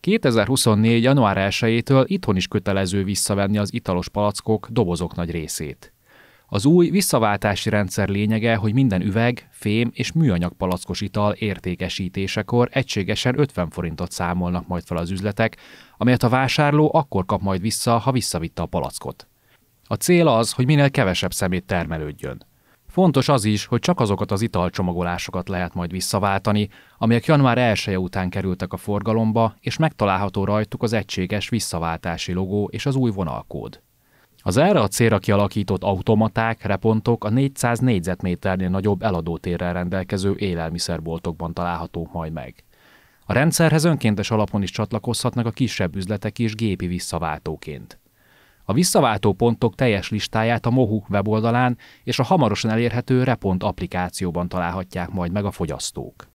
2024. január 1-től itthon is kötelező visszavenni az italos palackok dobozok nagy részét. Az új visszaváltási rendszer lényege, hogy minden üveg, fém és műanyag palackos ital értékesítésekor egységesen 50 forintot számolnak majd fel az üzletek, amelyet a vásárló akkor kap majd vissza, ha visszavitte a palackot. A cél az, hogy minél kevesebb szemét termelődjön. Fontos az is, hogy csak azokat az italcsomagolásokat lehet majd visszaváltani, amelyek január 1 -e után kerültek a forgalomba, és megtalálható rajtuk az egységes visszaváltási logó és az új vonalkód. Az erre a célra kialakított automaták, repontok a 400 négyzetméternél nagyobb eladótérrel rendelkező élelmiszerboltokban találhatók majd meg. A rendszerhez önkéntes alapon is csatlakozhatnak a kisebb üzletek is gépi visszaváltóként. A visszaváltó pontok teljes listáját a Mohu weboldalán és a hamarosan elérhető Repont applikációban találhatják majd meg a fogyasztók.